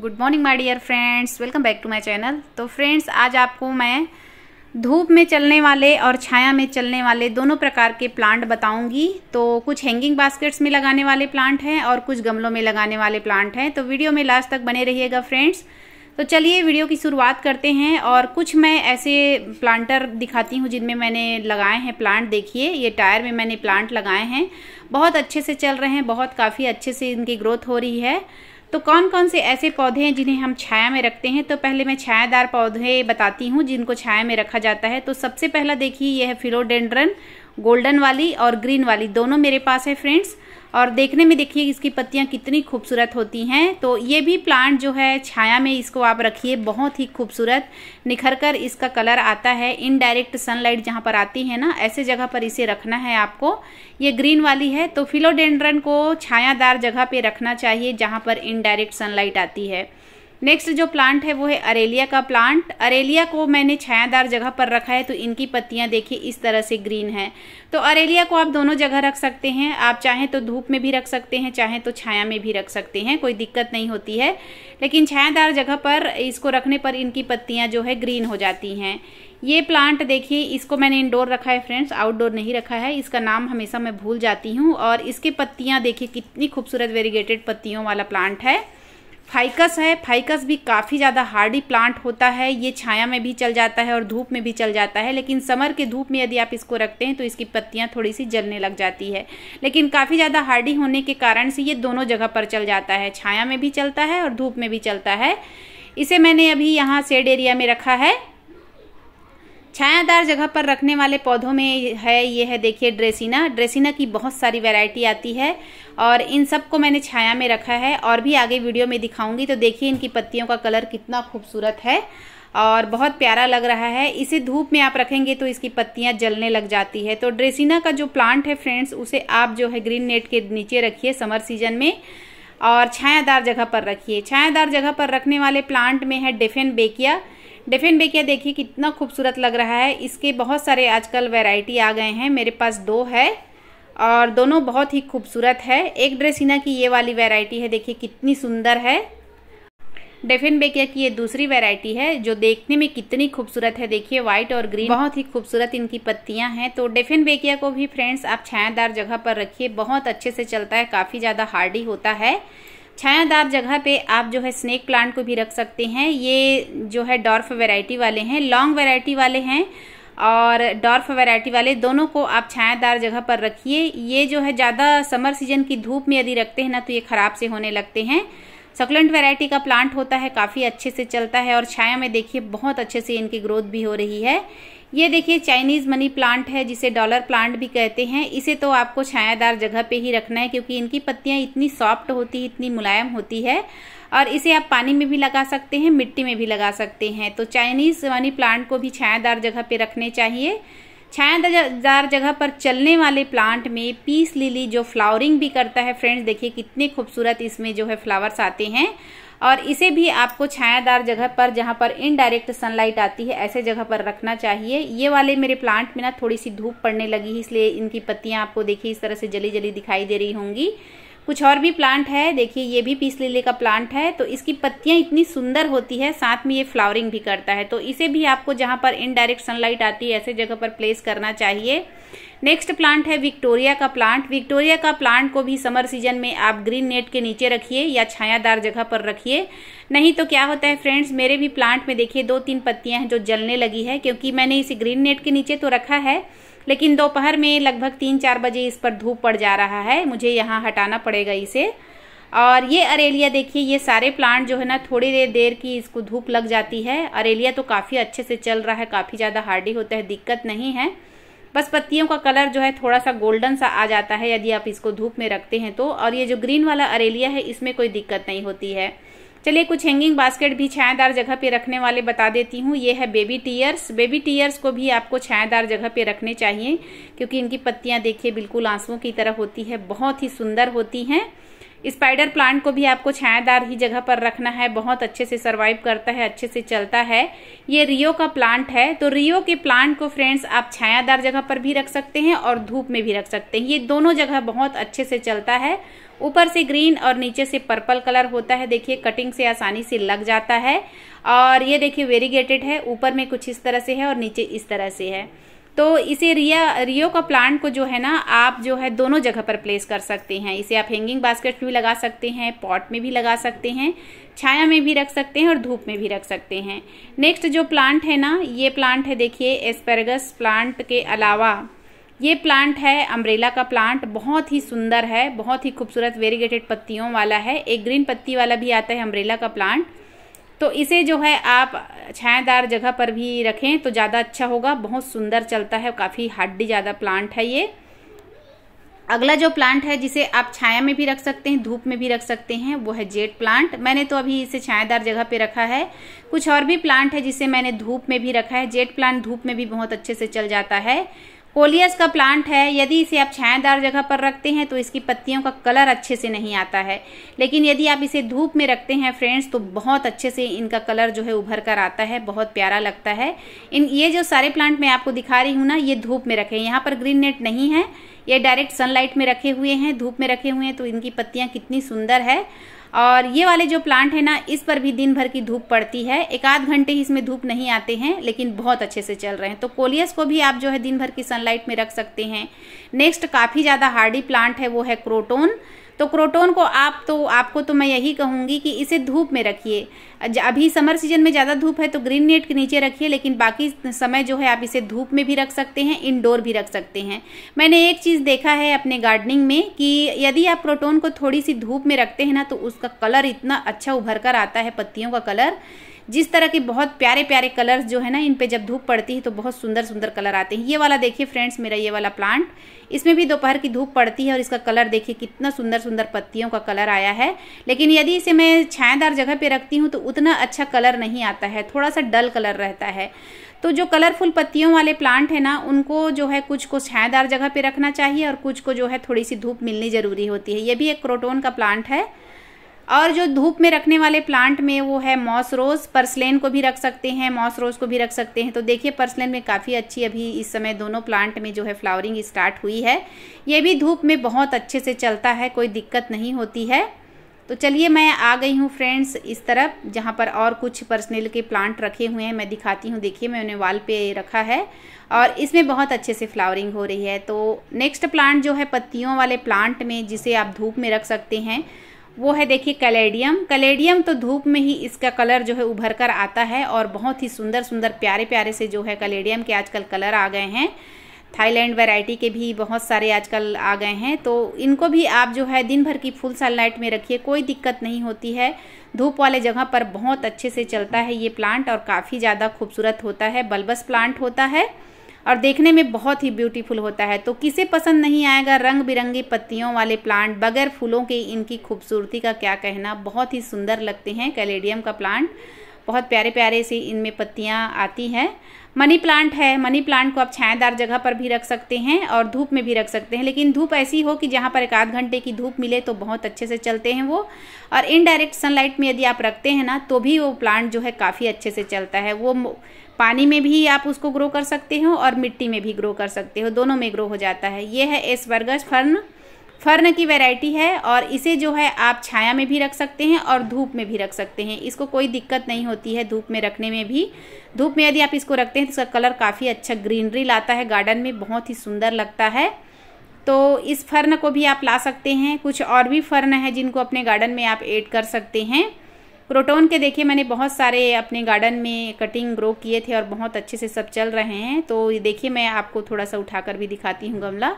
good morning my dear friends welcome back to my channel तो friends आज आपको मैं धूप में चलने वाले और छाया में चलने वाले दोनों प्रकार के प्लांट बताऊंगी तो कुछ हैंगिंग बास्केट्स में लगाने वाले प्लांट हैं और कुछ गमलों में लगाने वाले प्लांट हैं तो वीडियो में लास्ट तक बने रहिएगा फ्रेंड्स तो चलिए वीडियो की शुरुआत करते हैं और कुछ मैं ऐसे प्लांटर दिखाती हूँ जिनमें मैंने लगाए हैं प्लांट देखिए ये टायर में मैंने प्लांट लगाए हैं बहुत अच्छे से चल रहे हैं बहुत काफ़ी अच्छे से इनकी ग्रोथ हो रही है तो कौन कौन से ऐसे पौधे हैं जिन्हें हम छाया में रखते हैं तो पहले मैं छायादार पौधे बताती हूँ जिनको छाया में रखा जाता है तो सबसे पहला देखिए यह है फिलोडेंड्रन गोल्डन वाली और ग्रीन वाली दोनों मेरे पास है फ्रेंड्स और देखने में देखिए इसकी पत्तियाँ कितनी खूबसूरत होती हैं तो ये भी प्लांट जो है छाया में इसको आप रखिए बहुत ही खूबसूरत निखर कर इसका कलर आता है इनडायरेक्ट सनलाइट जहाँ पर आती है ना ऐसे जगह पर इसे रखना है आपको ये ग्रीन वाली है तो फिलोडेंड्रन को छायादार जगह पर रखना चाहिए जहाँ पर इनडायरेक्ट सनलाइट आती है नेक्स्ट जो प्लांट है वो है अरेलिया का प्लांट अरेलिया को मैंने छायादार जगह पर रखा है तो इनकी पत्तियां देखिए इस तरह से ग्रीन है तो अरेलिया को आप दोनों जगह रख सकते हैं आप चाहें तो धूप में भी रख सकते हैं चाहें तो छाया में भी रख सकते हैं कोई दिक्कत नहीं होती है लेकिन छायादार जगह पर इसको रखने पर इनकी पत्तियाँ जो है ग्रीन हो जाती हैं ये प्लांट देखिए इसको मैंने इनडोर रखा है फ्रेंड्स आउटडोर नहीं रखा है इसका नाम हमेशा मैं भूल जाती हूँ और इसके पत्तियाँ देखिए कितनी खूबसूरत वेरीगेटेड पत्तियों वाला प्लांट है फाइकस है फाइकस भी काफ़ी ज़्यादा हार्डी प्लांट होता है ये छाया में भी चल जाता है और धूप में भी चल जाता है लेकिन समर के धूप में यदि आप इसको रखते हैं तो इसकी पत्तियाँ थोड़ी सी जलने लग जाती है लेकिन काफ़ी ज़्यादा हार्डी होने के कारण से ये दोनों जगह पर चल जाता है छाया में भी चलता है और धूप में भी चलता है इसे मैंने अभी यहाँ सेड एरिया में रखा है छायादार जगह पर रखने वाले पौधों में है ये है देखिए ड्रेसिना ड्रेसिना की बहुत सारी वैरायटी आती है और इन सब को मैंने छाया में रखा है और भी आगे वीडियो में दिखाऊंगी तो देखिए इनकी पत्तियों का कलर कितना खूबसूरत है और बहुत प्यारा लग रहा है इसे धूप में आप रखेंगे तो इसकी पत्तियां जलने लग जाती है तो ड्रेसिना का जो प्लांट है फ्रेंड्स उसे आप जो है ग्रीन नेट के नीचे रखिए समर सीजन में और छायादार जगह पर रखिए छायादार जगह पर रखने वाले प्लांट में है डेफेन बेकिया डेफिन बेकिया देखिए कितना खूबसूरत लग रहा है इसके बहुत सारे आजकल वैरायटी आ गए हैं मेरे पास दो है और दोनों बहुत ही खूबसूरत है एक ड्रेसिना की ये वाली वैरायटी है देखिए कितनी सुंदर है डेफिन बेकिया की ये दूसरी वैरायटी है जो देखने में कितनी खूबसूरत है देखिए व्हाइट और ग्रीन बहुत ही खूबसूरत इनकी पत्तियां हैं तो डेफिन बेकिया को भी फ्रेंड्स आप छायादार जगह पर रखिए बहुत अच्छे से चलता है काफ़ी ज़्यादा हार्डी होता है छायादार जगह पे आप जो है स्नेक प्लांट को भी रख सकते हैं ये जो है डॉर्फ वैरायटी वाले हैं लॉन्ग वैरायटी वाले हैं और डॉर्फ वैरायटी वाले दोनों को आप छायादार जगह पर रखिए ये जो है ज़्यादा समर सीजन की धूप में यदि रखते हैं ना तो ये ख़राब से होने लगते हैं सकलेंट वैरायटी का प्लांट होता है काफ़ी अच्छे से चलता है और छाया में देखिए बहुत अच्छे से इनकी ग्रोथ भी हो रही है ये देखिए चाइनीज़ मनी प्लांट है जिसे डॉलर प्लांट भी कहते हैं इसे तो आपको छायादार जगह पे ही रखना है क्योंकि इनकी पत्तियाँ इतनी सॉफ्ट होती है इतनी मुलायम होती है और इसे आप पानी में भी लगा सकते हैं मिट्टी में भी लगा सकते हैं तो चाइनीज़ मनी प्लांट को भी छायादार जगह पे रखने चाहिए छायादार जगह पर चलने वाले प्लांट में पीस लिली जो फ्लावरिंग भी करता है फ्रेंड्स देखिए कितने खूबसूरत इसमें जो है फ्लावर्स आते हैं और इसे भी आपको छायादार जगह पर जहाँ पर इनडायरेक्ट सनलाइट आती है ऐसे जगह पर रखना चाहिए ये वाले मेरे प्लांट में ना थोड़ी सी धूप पड़ने लगी है इसलिए इनकी पत्तियाँ आपको देखिए इस तरह से जली जली दिखाई दे रही होंगी कुछ और भी प्लांट है देखिए ये भी पीस लीले का प्लांट है तो इसकी पत्तियां इतनी सुंदर होती है साथ में ये फ्लावरिंग भी करता है तो इसे भी आपको जहाँ पर इनडायरेक्ट सनलाइट आती है ऐसे जगह पर प्लेस करना चाहिए नेक्स्ट प्लांट है विक्टोरिया का प्लांट विक्टोरिया का प्लांट को भी समर सीजन में आप ग्रीन नेट के नीचे रखिए या छायादार जगह पर रखिए नहीं तो क्या होता है फ्रेंड्स मेरे भी प्लांट में देखिए दो तीन पत्तियां हैं जो जलने लगी है क्योंकि मैंने इसे ग्रीन नेट के नीचे तो रखा है लेकिन दोपहर में लगभग तीन चार बजे इस पर धूप पड़ जा रहा है मुझे यहाँ हटाना पड़ेगा इसे और ये अरेलिया देखिए ये सारे प्लांट जो है ना थोड़ी देर देर की इसको धूप लग जाती है अरेलिया तो काफ़ी अच्छे से चल रहा है काफ़ी ज़्यादा हार्डी होता है दिक्कत नहीं है बस पत्तियों का कलर जो है थोड़ा सा गोल्डन सा आ जाता है यदि आप इसको धूप में रखते हैं तो और ये जो ग्रीन वाला अरेलिया है इसमें कोई दिक्कत नहीं होती है चलिए कुछ हैंगिंग बास्केट भी छायादार जगह पे रखने वाले बता देती हूँ ये है बेबी टीयर्स बेबी टीयर्स को भी आपको छायादार जगह पे रखने चाहिए क्योंकि इनकी पत्तियां देखिए बिल्कुल आंसुओं की तरह होती है बहुत ही सुंदर होती हैं स्पाइडर प्लांट को भी आपको छायादार ही जगह पर रखना है बहुत अच्छे से सरवाइव करता है अच्छे से चलता है ये रियो का प्लांट है तो रियो के प्लांट को फ्रेंड्स आप छायादार जगह पर भी रख सकते हैं और धूप में भी रख सकते हैं ये दोनों जगह बहुत अच्छे से चलता है ऊपर से ग्रीन और नीचे से पर्पल कलर होता है देखिए कटिंग से आसानी से लग जाता है और ये देखिए वेरीगेटेड है ऊपर में कुछ इस तरह से है और नीचे इस तरह से है तो इसे रिया रियो का प्लांट को जो है ना आप जो है दोनों जगह पर प्लेस कर सकते हैं इसे आप हैंगिंग बास्केट में भी लगा सकते हैं पॉट में भी लगा सकते हैं छाया में भी रख सकते हैं और धूप में भी रख सकते हैं नेक्स्ट जो प्लांट है ना ये प्लांट है देखिए एस्पेरगस प्लांट के अलावा ये प्लांट है अम्ब्रेला का प्लांट बहुत ही सुंदर है बहुत ही खूबसूरत वेरीगेटेड पत्तियों वाला है एक ग्रीन पत्ती वाला भी आता है अम्ब्रेला का प्लांट तो इसे जो है आप छायादार जगह पर भी रखें तो ज़्यादा अच्छा होगा बहुत सुंदर चलता है काफ़ी हड्डी ज़्यादा प्लांट है ये अगला जो प्लांट है जिसे आप छाया में भी रख सकते हैं धूप में भी रख सकते हैं वो है जेट प्लांट मैंने तो अभी इसे छायादार जगह पे रखा है कुछ और भी प्लांट है जिसे मैंने धूप में भी रखा है जेट प्लांट धूप में भी बहुत अच्छे से चल जाता है कोलियस का प्लांट है यदि इसे आप छायादार जगह पर रखते हैं तो इसकी पत्तियों का कलर अच्छे से नहीं आता है लेकिन यदि आप इसे धूप में रखते हैं फ्रेंड्स तो बहुत अच्छे से इनका कलर जो है उभर कर आता है बहुत प्यारा लगता है इन ये जो सारे प्लांट मैं आपको दिखा रही हूँ ना ये धूप में रखे यहाँ पर ग्रीन नेट नहीं है ये डायरेक्ट सनलाइट में रखे हुए हैं धूप में रखे हुए हैं तो इनकी पत्तियाँ कितनी सुंदर है और ये वाले जो प्लांट है ना इस पर भी दिन भर की धूप पड़ती है एक आध घंटे ही इसमें धूप नहीं आते हैं लेकिन बहुत अच्छे से चल रहे हैं तो कोलियस को भी आप जो है दिन भर की सनलाइट में रख सकते हैं नेक्स्ट काफ़ी ज़्यादा हार्डी प्लांट है वो है क्रोटोन तो क्रोटोन को आप तो आपको तो मैं यही कहूँगी कि इसे धूप में रखिए अभी समर सीजन में ज़्यादा धूप है तो ग्रीन नेट के नीचे रखिए लेकिन बाकी समय जो है आप इसे धूप में भी रख सकते हैं इनडोर भी रख सकते हैं मैंने एक चीज़ देखा है अपने गार्डनिंग में कि यदि आप क्रोटोन को थोड़ी सी धूप में रखते हैं ना तो उसका कलर इतना अच्छा उभर कर आता है पत्तियों का कलर जिस तरह के बहुत प्यारे प्यारे कलर्स जो है ना इन पे जब धूप पड़ती है तो बहुत सुंदर सुंदर कलर आते हैं ये वाला देखिए फ्रेंड्स मेरा ये वाला प्लांट इसमें भी दोपहर की धूप पड़ती है और इसका कलर देखिए कितना सुंदर सुंदर पत्तियों का कलर आया है लेकिन यदि इसे मैं छायादार जगह पर रखती हूँ तो उतना अच्छा कलर नहीं आता है थोड़ा सा डल कलर रहता है तो जो कलरफुल पत्तियों वाले प्लांट है ना उनको जो है कुछ को छायादार जगह पे रखना चाहिए और कुछ को जो है थोड़ी सी धूप मिलनी ज़रूरी होती है ये भी एक क्रोटोन का प्लांट है और जो धूप में रखने वाले प्लांट में वो है मॉस रोज़ पर्सलेन को भी रख सकते हैं मॉस रोज़ को भी रख सकते हैं तो देखिए पर्सलेन में काफ़ी अच्छी अभी इस समय दोनों प्लांट में जो है फ्लावरिंग स्टार्ट हुई है ये भी धूप में बहुत अच्छे से चलता है कोई दिक्कत नहीं होती है तो चलिए मैं आ गई हूँ फ्रेंड्स इस तरफ जहाँ पर और कुछ पर्सनल के प्लांट रखे हुए हैं मैं दिखाती हूँ देखिए मैं उन्हें वाल पे रखा है और इसमें बहुत अच्छे से फ्लावरिंग हो रही है तो नेक्स्ट प्लांट जो है पत्तियों वाले प्लांट में जिसे आप धूप में रख सकते हैं वो है देखिए कलेडियम कलेडियम तो धूप में ही इसका कलर जो है उभर कर आता है और बहुत ही सुंदर सुंदर प्यारे प्यारे से जो है कलेडियम के आजकल कलर आ गए हैं थाईलैंड वैरायटी के भी बहुत सारे आजकल आ गए हैं तो इनको भी आप जो है दिन भर की फुल सनलाइट में रखिए कोई दिक्कत नहीं होती है धूप वाले जगह पर बहुत अच्छे से चलता है ये प्लांट और काफ़ी ज़्यादा खूबसूरत होता है बल्बस प्लांट होता है और देखने में बहुत ही ब्यूटीफुल होता है तो किसे पसंद नहीं आएगा रंग बिरंगी पत्तियों वाले प्लांट बगैर फूलों के इनकी खूबसूरती का क्या कहना बहुत ही सुंदर लगते हैं कैलेडियम का प्लांट बहुत प्यारे प्यारे से इनमें पत्तियाँ आती हैं मनी प्लांट है मनी प्लांट को आप छायादार जगह पर भी रख सकते हैं और धूप में भी रख सकते हैं लेकिन धूप ऐसी हो कि जहाँ पर एक आध घंटे की धूप मिले तो बहुत अच्छे से चलते हैं वो और इनडायरेक्ट सनलाइट में यदि आप रखते हैं ना तो भी वो प्लांट जो है काफ़ी अच्छे से चलता है वो पानी में भी आप उसको ग्रो कर सकते हो और मिट्टी में भी ग्रो कर सकते हो दोनों में ग्रो हो जाता है ये है एस वर्गस फर्न फर्न की वैरायटी है और इसे जो है आप छाया में भी रख सकते हैं और धूप में भी रख सकते हैं इसको कोई दिक्कत नहीं होती है धूप में रखने में भी धूप में यदि आप इसको रखते हैं तो इसका कलर काफ़ी अच्छा ग्रीनरी लाता है गार्डन में बहुत ही सुंदर लगता है तो इस फर्न को भी आप ला सकते हैं कुछ और भी फर्न है जिनको अपने गार्डन में आप एड कर सकते हैं क्रोटोन के देखिए मैंने बहुत सारे अपने गार्डन में कटिंग ग्रो किए थे और बहुत अच्छे से सब चल रहे हैं तो ये देखिए मैं आपको थोड़ा सा उठाकर भी दिखाती हूँ गमला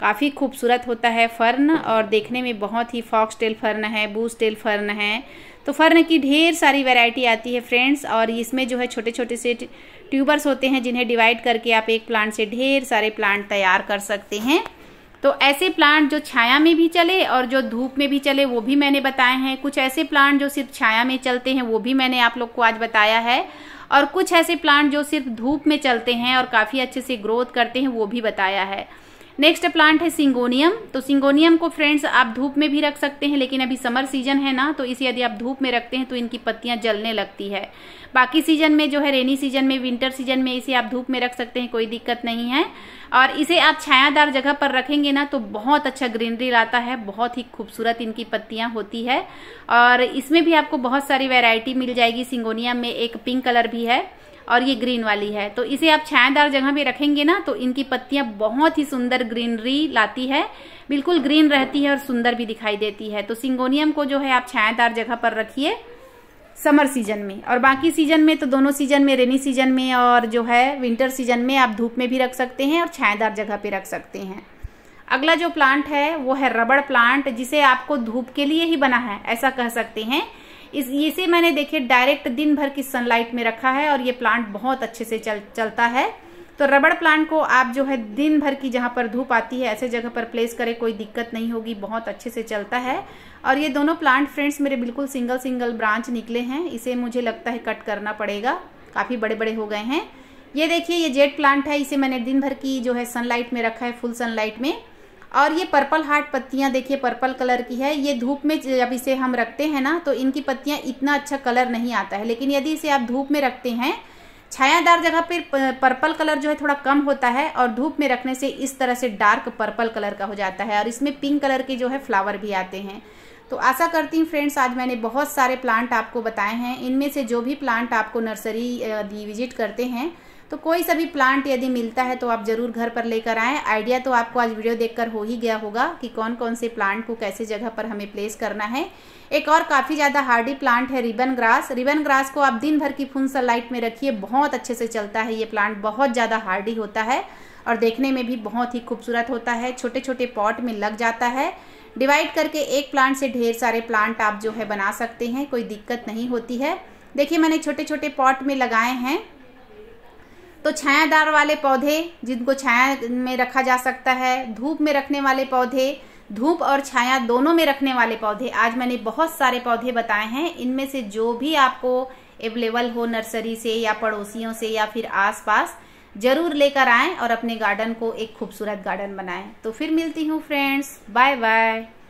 काफ़ी खूबसूरत होता है फर्न और देखने में बहुत ही फॉक्स टेल फर्न है बूस टेल फर्न है तो फर्न की ढेर सारी वेरायटी आती है फ्रेंड्स और इसमें जो है छोटे छोटे से ट्यूबर्स होते हैं जिन्हें डिवाइड करके आप एक प्लांट से ढेर सारे प्लांट तैयार कर सकते हैं तो ऐसे प्लांट जो छाया में भी चले और जो धूप में भी चले वो भी मैंने बताए हैं कुछ ऐसे प्लांट जो सिर्फ छाया में चलते हैं वो भी मैंने आप लोग को आज बताया है और कुछ ऐसे प्लांट जो सिर्फ धूप में चलते हैं और काफ़ी अच्छे से ग्रोथ करते हैं वो भी बताया है नेक्स्ट प्लांट है सिंगोनियम तो सिंगोनियम को फ्रेंड्स आप धूप में भी रख सकते हैं लेकिन अभी समर सीजन है ना तो इसे यदि आप धूप में रखते हैं तो इनकी पत्तियां जलने लगती है बाकी सीजन में जो है रेनी सीजन में विंटर सीजन में इसे आप धूप में रख सकते हैं कोई दिक्कत नहीं है और इसे आप छायादार जगह पर रखेंगे ना तो बहुत अच्छा ग्रीनरी लाता है बहुत ही खूबसूरत इनकी पत्तियां होती है और इसमें भी आपको बहुत सारी वेरायटी मिल जाएगी सिंगोनियम में एक पिंक कलर भी है और ये ग्रीन वाली है तो इसे आप छायादार जगह पे रखेंगे ना तो इनकी पत्तियां बहुत ही सुंदर ग्रीनरी लाती है बिल्कुल ग्रीन रहती है और सुंदर भी दिखाई देती है तो सिंगोनियम को जो है आप छायादार जगह पर रखिए समर सीजन में और बाकी सीजन में तो दोनों सीजन में रेनी सीजन में और जो है विंटर सीजन में आप धूप में भी रख सकते हैं और छायादार जगह पे रख सकते हैं अगला जो प्लांट है वो है रबड़ प्लांट जिसे आपको धूप के लिए ही बना है ऐसा कह सकते हैं इस इसे मैंने देखिए डायरेक्ट दिन भर की सनलाइट में रखा है और ये प्लांट बहुत अच्छे से चल चलता है तो रबड़ प्लांट को आप जो है दिन भर की जहाँ पर धूप आती है ऐसे जगह पर प्लेस करें कोई दिक्कत नहीं होगी बहुत अच्छे से चलता है और ये दोनों प्लांट फ्रेंड्स मेरे बिल्कुल सिंगल सिंगल ब्रांच निकले हैं इसे मुझे लगता है कट करना पड़ेगा काफ़ी बड़े बड़े हो गए हैं ये देखिए ये जेट प्लांट है इसे मैंने दिन भर की जो है सनलाइट में रखा है फुल सनलाइट में और ये पर्पल हार्ट पत्तियाँ देखिए पर्पल कलर की है ये धूप में जब इसे हम रखते हैं ना तो इनकी पत्तियाँ इतना अच्छा कलर नहीं आता है लेकिन यदि इसे आप धूप में रखते हैं छायादार जगह पर पर्पल कलर जो है थोड़ा कम होता है और धूप में रखने से इस तरह से डार्क पर्पल कलर का हो जाता है और इसमें पिंक कलर के जो है फ्लावर भी आते हैं तो आशा करती हूँ फ्रेंड्स आज मैंने बहुत सारे प्लांट आपको बताए हैं इनमें से जो भी प्लांट आपको नर्सरी विजिट करते हैं तो कोई सा भी प्लांट यदि मिलता है तो आप ज़रूर घर पर लेकर आएँ आइडिया तो आपको आज वीडियो देखकर हो ही गया होगा कि कौन कौन से प्लांट को कैसे जगह पर हमें प्लेस करना है एक और काफ़ी ज़्यादा हार्डी प्लांट है रिबन ग्रास रिबन ग्रास को आप दिन भर की फुल सनलाइट में रखिए बहुत अच्छे से चलता है ये प्लांट बहुत ज़्यादा हार्डी होता है और देखने में भी बहुत ही खूबसूरत होता है छोटे छोटे पॉट में लग जाता है डिवाइड करके एक प्लांट से ढेर सारे प्लांट आप जो है बना सकते हैं कोई दिक्कत नहीं होती है देखिए मैंने छोटे छोटे पॉट में लगाए हैं तो छायादार वाले पौधे जिनको छाया में रखा जा सकता है धूप में रखने वाले पौधे धूप और छाया दोनों में रखने वाले पौधे आज मैंने बहुत सारे पौधे बताए हैं इनमें से जो भी आपको अवेलेबल हो नर्सरी से या पड़ोसियों से या फिर आसपास जरूर लेकर आएं और अपने गार्डन को एक खूबसूरत गार्डन बनाएं तो फिर मिलती हूँ फ्रेंड्स बाय बाय